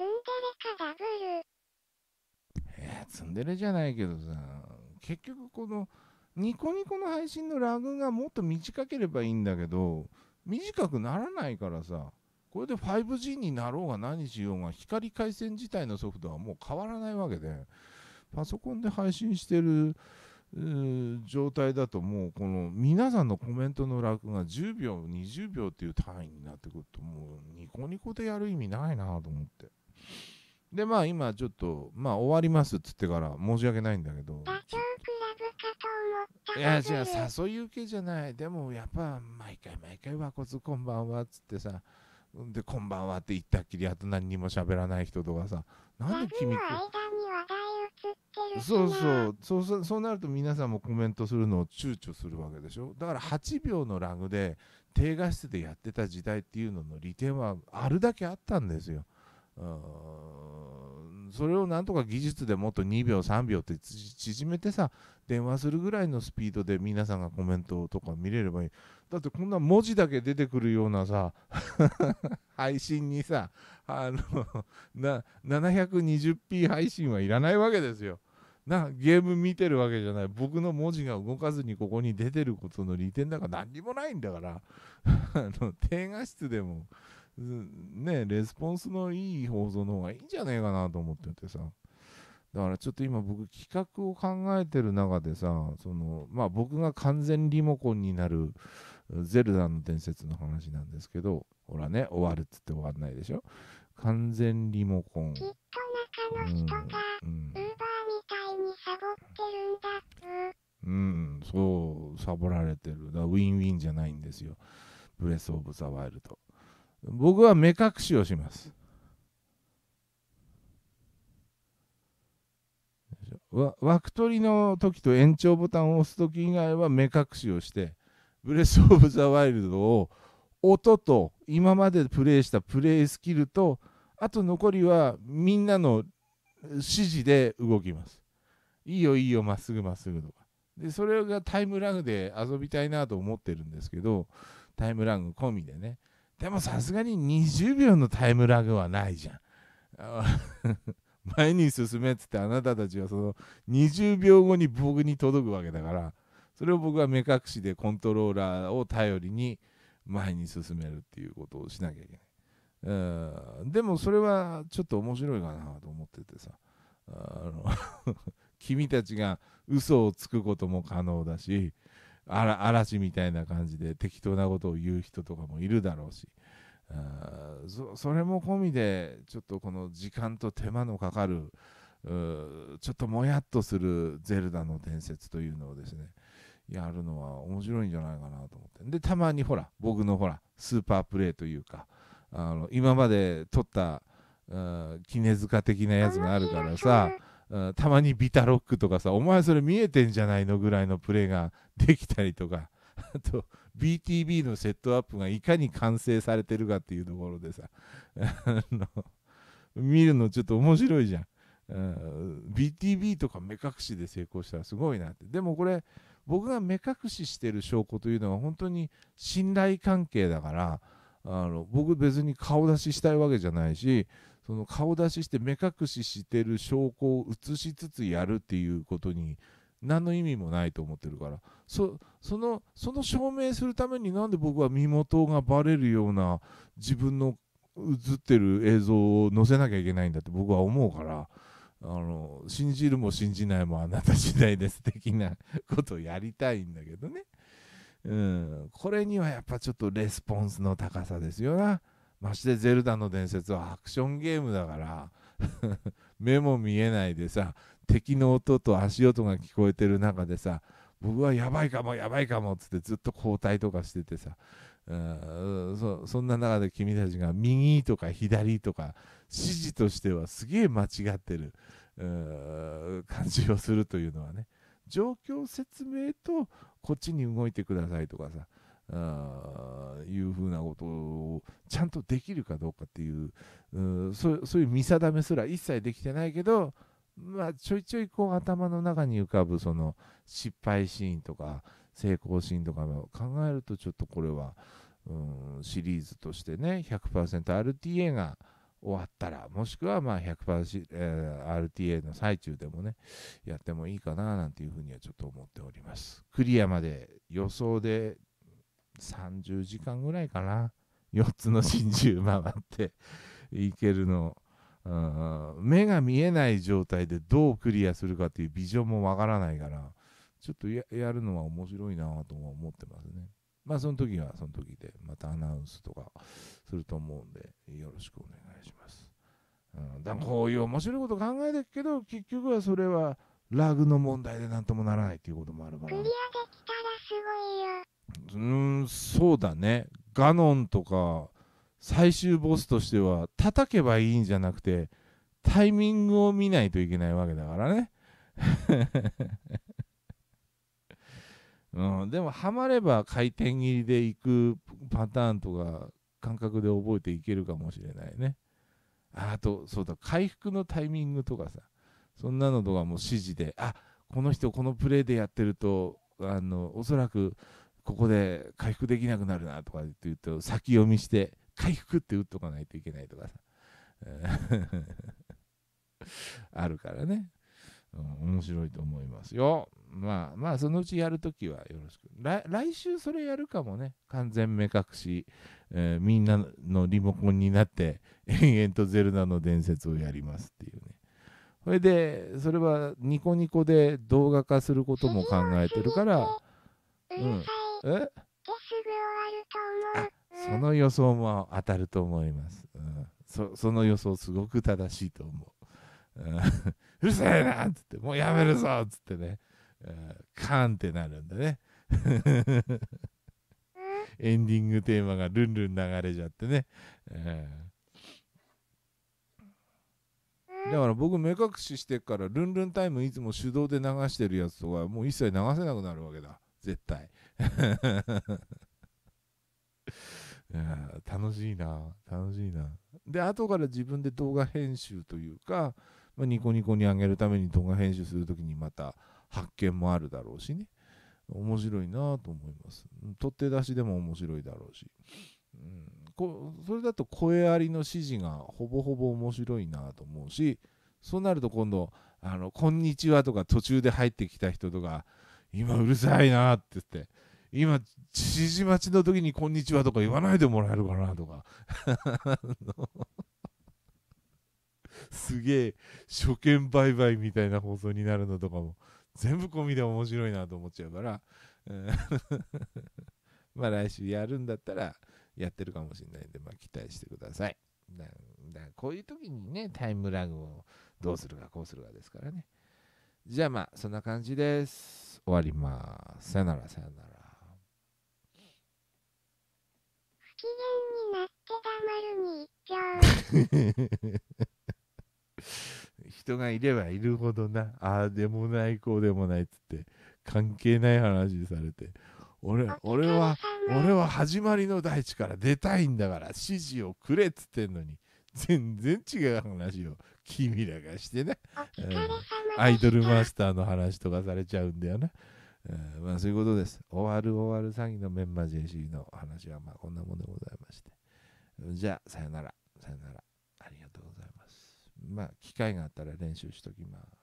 ツンデレかダブル。えー、ツンデレじゃないけどさ、結局この、ニコニコの配信のラグがもっと短ければいいんだけど、短くならないからさ、これで 5G になろうが何しようが、光回線自体のソフトはもう変わらないわけで、パソコンで配信してる状態だと、もうこの皆さんのコメントのラグが10秒、20秒っていう単位になってくると、もうニコニコでやる意味ないなと思って。でまあ今ちょっとまあ終わりますっつってから申し訳ないんだけどいやゃあ誘い受けじゃないでもやっぱ毎回毎回「わこつこんばんは」っつってさで「こんばんは」って言ったっきりあと何にも喋らない人とかさなんで君ってそうそうそうそうなると皆さんもコメントするのを躊躇するわけでしょだから8秒のラグで低画質でやってた時代っていうのの利点はあるだけあったんですよ。それをなんとか技術でもっと2秒3秒って縮めてさ電話するぐらいのスピードで皆さんがコメントとか見れればいいだってこんな文字だけ出てくるようなさ 配信にさあのな 720p 配信はいらないわけですよなゲーム見てるわけじゃない僕の文字が動かずにここに出てることの利点なんか何にもないんだから あの低画質でもね、レスポンスのいい放送の方がいいんじゃねえかなと思っててさ。だからちょっと今僕企画を考えてる中でさ、その、まあ僕が完全リモコンになるゼルダの伝説の話なんですけど、ほらね、終わるっつって終わんないでしょ。完全リモコン。きっと中の人が、うん、ウーバーみたいにサボってるんだ、うん。そう、サボられてる。だウィンウィンじゃないんですよ。ブレス・オブ・ザ・ワイルド。僕は目隠しをします。枠取りの時と延長ボタンを押す時以外は目隠しをして、ブレス・オブ・ザ・ワイルドを音と今までプレイしたプレイスキルと、あと残りはみんなの指示で動きます。いいよいいよ、まっすぐまっすぐとか。で、それがタイムラグで遊びたいなと思ってるんですけど、タイムラグ込みでね。でもさすがに20秒のタイムラグはないじゃん。前に進めっつってあなたたちはその20秒後に僕に届くわけだからそれを僕は目隠しでコントローラーを頼りに前に進めるっていうことをしなきゃいけない。うんでもそれはちょっと面白いかなと思っててさあの 君たちが嘘をつくことも可能だし、嵐みたいな感じで適当なことを言う人とかもいるだろうしあそそれも込みでちょっとこの時間と手間のかかるちょっともやっとする「ゼルダの伝説」というのをですねやるのは面白いんじゃないかなと思ってでたまにほら僕のほらスーパープレイというかあの今まで撮った杵塚的なやつがあるからさたまにビタロックとかさ、お前それ見えてんじゃないのぐらいのプレーができたりとか、あと BTB のセットアップがいかに完成されてるかっていうところでさ、見るのちょっと面白いじゃん。ん、BTB とか目隠しで成功したらすごいなって。でもこれ、僕が目隠ししてる証拠というのは本当に信頼関係だから、あの僕別に顔出ししたいわけじゃないしその顔出しして目隠ししてる証拠を映しつつやるっていうことに何の意味もないと思ってるからそのその証明するためになんで僕は身元がバレるような自分の映ってる映像を載せなきゃいけないんだって僕は思うからあの信じるも信じないもあなた次第です的なことをやりたいんだけどね、うん、これにはやっぱちょっとレスポンスの高さですよな。ましてゼルダの伝説はアクションゲームだから 目も見えないでさ敵の音と足音が聞こえてる中でさ僕はやばいかもやばいかもっつってずっと交代とかしててさうんそそんな中で君たちが右とか左とか指示としてはすげえ間違ってる感じをするというのはね状況説明とこっちに動いてくださいとかさあいうふうなことをちゃんとできるかどうかっていううそうそういう見定めすら一切できてないけど、まあ、ちょいちょいこう頭の中に浮かぶその失敗シーンとか成功シーンとかを考えるとちょっとこれはうんシリーズとしてね 100%RTA が終わったらもしくはまあ100%、え RTA の最中でもねやってもいいかななんていうふうにはちょっと思っておりますクリアまで予想で30時間ぐらいかな4つの真珠回っていけるの目が見えない状態でどうクリアするかっていうビジョンもわからないからちょっとやるのは面白いなとは思ってますねまあその時はその時でまたアナウンスとかすると思うんでよろしくお願いします、うん、だこういう面白いこと考えてるけど結局はそれはラグの問題で何ともならないっていうこともあるからクリアできたらすごいようんそうだねガノンとか最終ボスとしては叩けばいいんじゃなくてタイミングを見ないといけないわけだからね うん、でもハマれば回転切りでいくパターンとか感覚で覚えていけるかもしれないねあとそうだ回復のタイミングとかさそんなのとかも指示であこの人このプレーでやってるとあのおそらくここで回復できなくなるなとかって言うと先読みして回復って打っとかないといけないとかさ あるからね、うん、面白いと思いますよまあまあそのうちやるときはよろしく来週それやるかもね完全目隠し、えー、みんなのリモコンになって延々とゼルダの伝説をやりますっていうねそれでそれはニコニコで動画化することも考えてるから、うん、えその予想も当たると思います、うん、そその予想すごく正しいと思う、うん、うるせえなっつってもうやめるぞっつってね、うん、カーンってなるんだねエンディングテーマがルンルン流れちゃってね、うん、だから僕目隠ししてからルンルンタイムいつも手動で流してるやつとかもう一切流せなくなるわけだ絶対 楽しいな楽しいなで後から自分で動画編集というか、まあ、ニコニコに上げるために動画編集するときにまた発見もあるだろうしね面白いなと思います取っ手出しでも面白いだろうし、うん、こそれだと声ありの指示がほぼほぼ面白いなと思うしそうなると今度「あのこんにちは」とか途中で入ってきた人とか「今うるさいな」って言って。今、指示待ちの時にこんにちはとか言わないでもらえるかなとか すげえ、初見バイバイみたいな放送になるのとかも、全部込みで面白いなと思っちゃうから まあ来週やるんだったら、やってるかもしれないんで、まあ期待してください。だだこういう時にね、タイムラグをどうするかこうするかですからね。じゃあまあ、そんな感じです。終わります。さよなら、さよなら。機嫌になって黙るに一人がいればいるほどなああでもないこうでもないっつって関係ない話されて俺俺は俺は始まりの大地から出たいんだから指示をくれっつってんのに全然違う話を君らがしてね、うん、アイドルマスターの話とかされちゃうんだよな、ね。まあ、そういうことです。終わる終わる詐欺のメンマ JC の話はまあこんなものでございまして。じゃあ、さよなら。さよなら。ありがとうございます。まあ、機会があったら練習しときます。